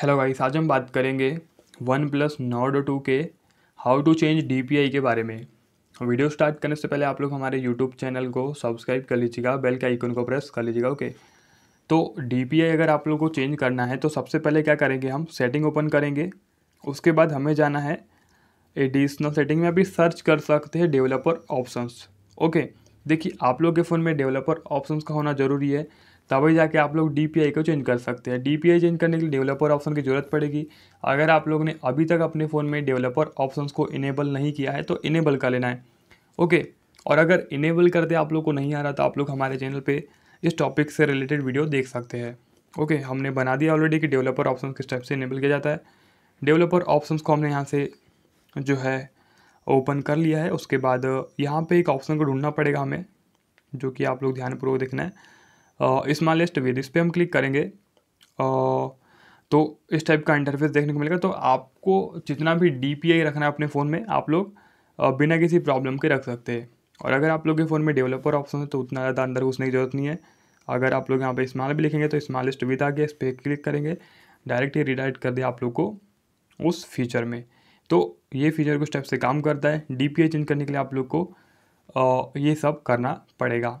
hello guys आज हम बात करेंगे वन प्लस नॉड टू के हाउ टू चेंज डी के बारे में वीडियो स्टार्ट करने से पहले आप लोग हमारे यूट्यूब चैनल को सब्सक्राइब कर लीजिएगा बेल के आइकन को प्रेस कर लीजिएगा ओके तो डी अगर आप लोग को चेंज करना है तो सबसे पहले क्या करेंगे हम सेटिंग ओपन करेंगे उसके बाद हमें जाना है एडिशनल सेटिंग में अभी सर्च कर सकते हैं डेवलपर ऑप्शंस ओके देखिए आप लोग के फ़ोन में डेवलपर ऑप्शंस का होना ज़रूरी है तभी जाके आप लोग डी को चेंज कर सकते हैं डी चेंज करने के लिए डेवलपर ऑप्शन की ज़रूरत पड़ेगी अगर आप लोग ने अभी तक अपने फ़ोन में डेवलपर ऑप्शन को इनेबल नहीं किया है तो इनेबल कर लेना है ओके और अगर इनेबल करते आप लोग को नहीं आ रहा तो आप लोग हमारे चैनल पर इस टॉपिक से रिलेटेड वीडियो देख सकते हैं ओके हमने बना दिया ऑलरेडी कि डेवलपर ऑप्शन किस टाइप से इनेबल किया जाता है डेवलपर ऑप्शन को हमने यहाँ से जो है ओपन कर लिया है उसके बाद यहाँ पे एक ऑप्शन को ढूंढना पड़ेगा हमें जो कि आप लोग ध्यानपूर्वक देखना है स्मॉल लिस्ट विद इस पर हम क्लिक करेंगे तो इस टाइप का इंटरफेस देखने को मिलेगा तो आपको जितना भी डी रखना है अपने फ़ोन में आप लोग बिना किसी प्रॉब्लम के रख सकते हैं और अगर आप लोग के फ़ोन में डेवलपर ऑप्शन है तो उतना ज़्यादा अंदर घुसने की ज़रूरत नहीं है अगर आप लोग यहाँ पे स्मॉल भी लिखेंगे तो स्मॉलेस्ट विद आ गया इस पर क्लिक करेंगे डायरेक्ट ही रिडायरेक्ट कर दिया आप लोग को उस फीचर में तो ये फीचर कुछ टाइप से काम करता है डी चेंज करने के लिए आप लोग को ये सब करना पड़ेगा